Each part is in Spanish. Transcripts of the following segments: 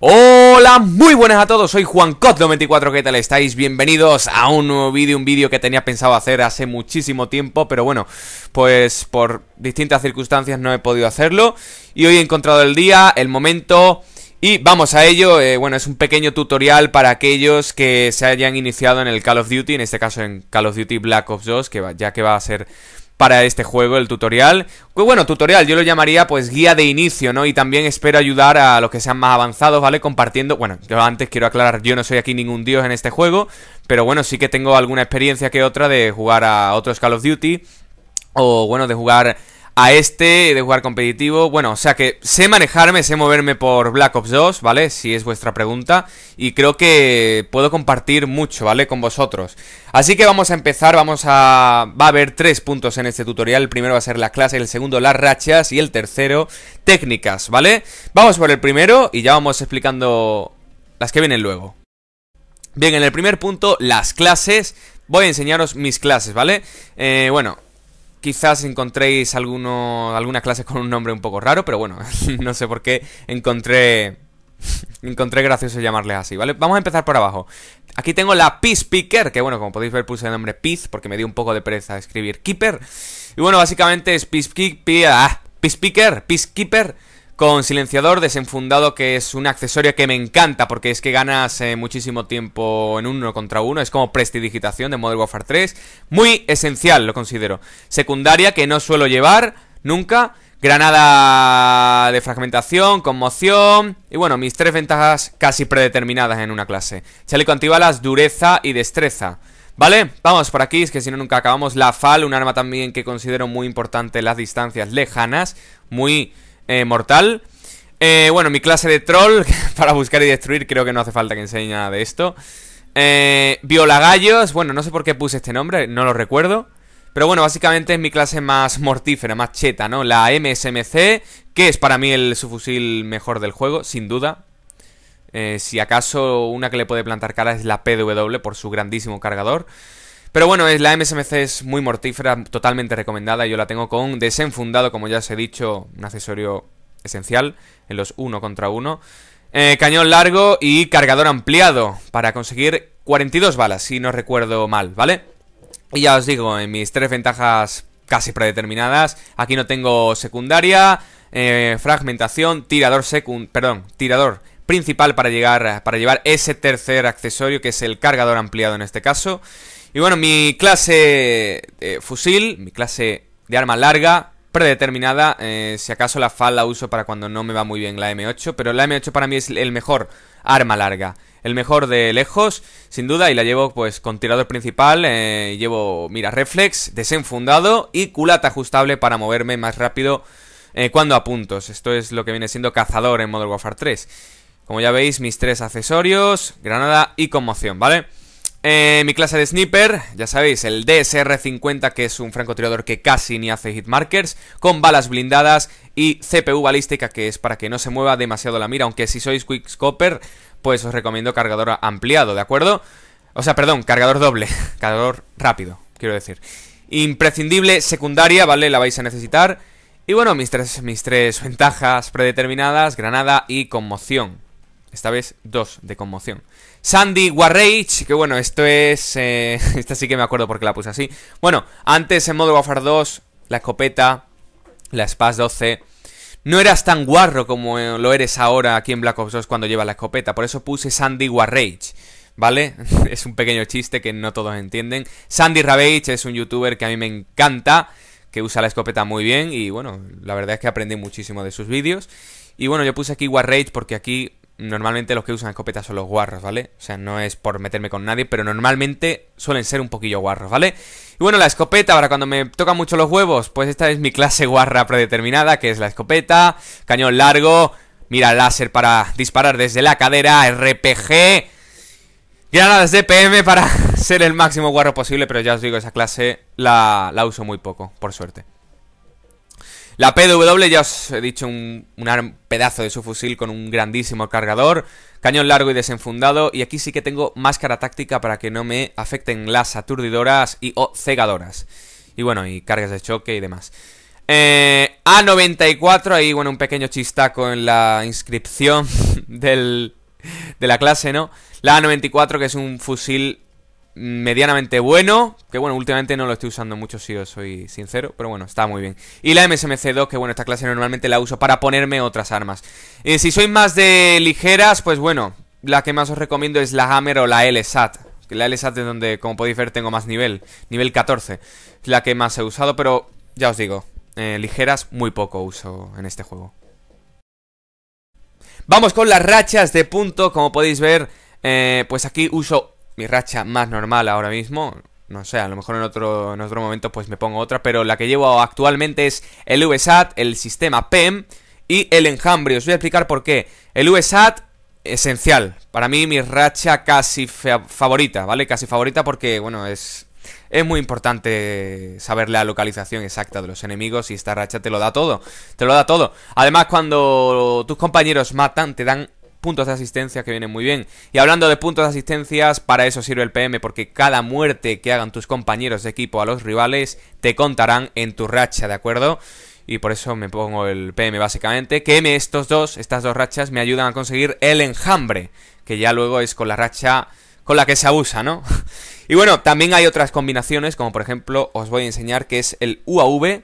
Hola, muy buenas a todos, soy JuanCot94, ¿qué tal estáis? Bienvenidos a un nuevo vídeo, un vídeo que tenía pensado hacer hace muchísimo tiempo, pero bueno, pues por distintas circunstancias no he podido hacerlo Y hoy he encontrado el día, el momento y vamos a ello, eh, bueno, es un pequeño tutorial para aquellos que se hayan iniciado en el Call of Duty, en este caso en Call of Duty Black Ops 2, que ya que va a ser para este juego, el tutorial. Pues bueno, tutorial, yo lo llamaría pues guía de inicio, ¿no? Y también espero ayudar a los que sean más avanzados, ¿vale? Compartiendo, bueno, yo antes quiero aclarar, yo no soy aquí ningún dios en este juego, pero bueno, sí que tengo alguna experiencia que otra de jugar a otros Call of Duty, o bueno, de jugar a este de jugar competitivo. Bueno, o sea que sé manejarme, sé moverme por Black Ops 2, ¿vale? Si es vuestra pregunta. Y creo que puedo compartir mucho, ¿vale? Con vosotros. Así que vamos a empezar, vamos a... Va a haber tres puntos en este tutorial. El primero va a ser la clase, el segundo las rachas y el tercero técnicas, ¿vale? Vamos por el primero y ya vamos explicando las que vienen luego. Bien, en el primer punto, las clases. Voy a enseñaros mis clases, ¿vale? Eh, bueno, quizás encontréis alguno, alguna clase con un nombre un poco raro, pero bueno, no sé por qué encontré... Encontré gracioso llamarle así, ¿vale? Vamos a empezar por abajo. Aquí tengo la Peace Picker, que bueno, como podéis ver puse el nombre Peace porque me dio un poco de pereza escribir Keeper. Y bueno, básicamente es Peace ah, Picker, Peace Keeper. Keeper con silenciador desenfundado que es un accesorio que me encanta porque es que ganas eh, muchísimo tiempo en uno contra uno, es como prestidigitación de Modern Warfare 3, muy esencial lo considero. Secundaria que no suelo llevar nunca, granada de fragmentación, conmoción y bueno, mis tres ventajas casi predeterminadas en una clase. Chaleco antibalas, dureza y destreza. Vale, vamos por aquí, es que si no nunca acabamos. La FAL, un arma también que considero muy importante en las distancias lejanas, muy eh, mortal. Eh, bueno, mi clase de troll, para buscar y destruir, creo que no hace falta que enseñe nada de esto. Eh, violagallos, bueno, no sé por qué puse este nombre, no lo recuerdo. Pero bueno, básicamente es mi clase más mortífera, más cheta, ¿no? La MSMC, que es para mí el subfusil mejor del juego, sin duda. Eh, si acaso una que le puede plantar cara es la PW por su grandísimo cargador. Pero bueno, la MSMC es muy mortífera, totalmente recomendada. Yo la tengo con desenfundado, como ya os he dicho, un accesorio esencial en los 1 contra 1. Eh, cañón largo y cargador ampliado para conseguir 42 balas, si no recuerdo mal, ¿vale? Y ya os digo, en mis tres ventajas casi predeterminadas, aquí no tengo secundaria, eh, fragmentación, tirador secund... perdón, tirador principal para llegar para llevar ese tercer accesorio que es el cargador ampliado en este caso. Y bueno, mi clase de fusil, mi clase de arma larga, predeterminada. Eh, si acaso la FAL la uso para cuando no me va muy bien la M8, pero la M8 para mí es el mejor arma larga. El mejor de lejos, sin duda, y la llevo pues con tirador principal, eh, llevo mira reflex, desenfundado y culata ajustable para moverme más rápido eh, cuando apunto, Esto es lo que viene siendo cazador en Modern Warfare 3. Como ya veis, mis tres accesorios, granada y conmoción, ¿vale? vale eh, mi clase de sniper, ya sabéis, el DSR-50, que es un francotirador que casi ni hace hit markers con balas blindadas y CPU balística, que es para que no se mueva demasiado la mira, aunque si sois Quickscoper, pues os recomiendo cargador ampliado, ¿de acuerdo? O sea, perdón, cargador doble, cargador rápido, quiero decir. Imprescindible, secundaria, ¿vale? La vais a necesitar. Y bueno, mis tres, mis tres ventajas predeterminadas, granada y conmoción. Esta vez dos de conmoción. Sandy Warrage, que bueno, esto es... Eh, esta sí que me acuerdo porque la puse así. Bueno, antes en modo Warfare 2, la escopeta, la Spaz 12... No eras tan guarro como eh, lo eres ahora aquí en Black Ops 2 cuando llevas la escopeta. Por eso puse Sandy Warrage. ¿Vale? es un pequeño chiste que no todos entienden. Sandy Ravage es un youtuber que a mí me encanta. Que usa la escopeta muy bien. Y bueno, la verdad es que aprendí muchísimo de sus vídeos. Y bueno, yo puse aquí Warrage porque aquí normalmente los que usan escopetas son los guarros, ¿vale? O sea, no es por meterme con nadie, pero normalmente suelen ser un poquillo guarros, ¿vale? Y bueno, la escopeta, ahora cuando me tocan mucho los huevos, pues esta es mi clase guarra predeterminada, que es la escopeta, cañón largo, mira láser para disparar desde la cadera, RPG, granadas de PM para ser el máximo guarro posible, pero ya os digo, esa clase la uso muy poco, por suerte. La PW, ya os he dicho un, pedazo de su fusil con un grandísimo cargador, cañón largo y desenfundado y aquí sí que tengo máscara táctica para que no me afecten las aturdidoras y o cegadoras. Y bueno, y cargas de choque y demás. Eh, A94, ahí bueno, un pequeño chistaco en la inscripción de la clase, ¿no? La A94 que es un fusil medianamente bueno. Que bueno, últimamente no lo estoy usando mucho, si os soy sincero. Pero bueno, está muy bien. Y la MSMC2, que bueno, esta clase normalmente la uso para ponerme otras armas. Eh, si sois más de ligeras, pues bueno, la que más os recomiendo es la Hammer o la LSAT. La LSAT es donde, como podéis ver, tengo más nivel. Nivel 14. La que más he usado, pero ya os digo, eh, ligeras muy poco uso en este juego. Vamos con las rachas de punto, como podéis ver, eh, pues aquí uso mi racha más normal ahora mismo. No sé, a lo mejor en otro, otro momento pues me pongo otra, pero la que llevo actualmente es el VSAT, el sistema PEM y el enjambre. Os voy a explicar por qué. El VSAT, esencial. Para mí mi racha casi favorita, ¿vale? Casi favorita porque, bueno, es, es muy importante saber la localización exacta de los enemigos y esta racha te lo da todo. Te lo da todo. Además, cuando tus compañeros matan, te dan puntos de asistencia que vienen muy bien. Y hablando de puntos de asistencias, para eso sirve el PM, porque cada muerte que hagan tus compañeros de equipo a los rivales te contarán en tu racha, ¿de acuerdo? Y por eso me pongo el PM básicamente, que estos dos, estas dos rachas me ayudan a conseguir el enjambre, que ya luego es con la racha con la que se abusa, ¿no? y bueno, también hay otras combinaciones, como por ejemplo os voy a enseñar que es el UAV,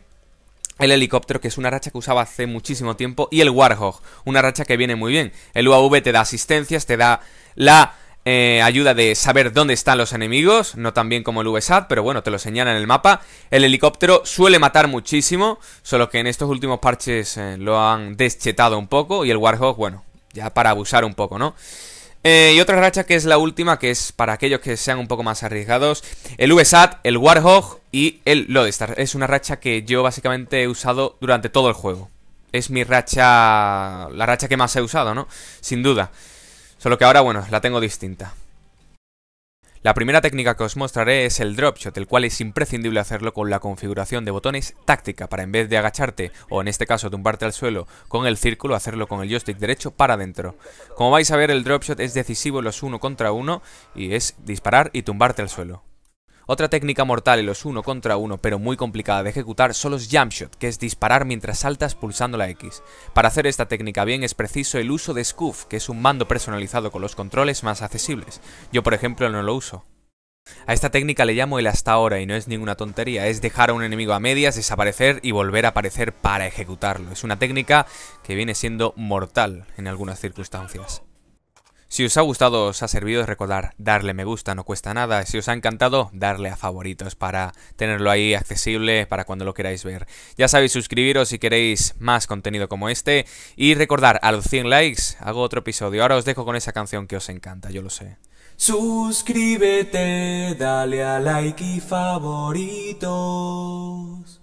el helicóptero, que es una racha que usaba hace muchísimo tiempo, y el Warhog, una racha que viene muy bien. El UAV te da asistencias, te da la eh, ayuda de saber dónde están los enemigos, no tan bien como el VSAT, pero bueno, te lo señala en el mapa. El helicóptero suele matar muchísimo, solo que en estos últimos parches eh, lo han deschetado un poco, y el Warhog, bueno, ya para abusar un poco, ¿no? Eh, y otra racha que es la última, que es para aquellos que sean un poco más arriesgados, el VSAT, el Warhog y el Lodestar. Es una racha que yo básicamente he usado durante todo el juego. Es mi racha, la racha que más he usado, ¿no? Sin duda. Solo que ahora, bueno, la tengo distinta. La primera técnica que os mostraré es el drop shot, el cual es imprescindible hacerlo con la configuración de botones táctica para en vez de agacharte o en este caso tumbarte al suelo con el círculo, hacerlo con el joystick derecho para adentro. Como vais a ver el drop shot es decisivo los uno contra uno y es disparar y tumbarte al suelo. Otra técnica mortal en los uno contra uno, pero muy complicada de ejecutar, son los jump shot, que es disparar mientras saltas pulsando la X. Para hacer esta técnica bien es preciso el uso de Scoof, que es un mando personalizado con los controles más accesibles. Yo por ejemplo no lo uso. A esta técnica le llamo el hasta ahora y no es ninguna tontería, es dejar a un enemigo a medias, desaparecer y volver a aparecer para ejecutarlo. Es una técnica que viene siendo mortal en algunas circunstancias. Si os ha gustado, os ha servido, recordar darle me gusta, no cuesta nada. Si os ha encantado, darle a favoritos para tenerlo ahí accesible para cuando lo queráis ver. Ya sabéis, suscribiros si queréis más contenido como este. Y recordar, a los 100 likes hago otro episodio. Ahora os dejo con esa canción que os encanta, yo lo sé. Suscríbete, dale a like y favoritos.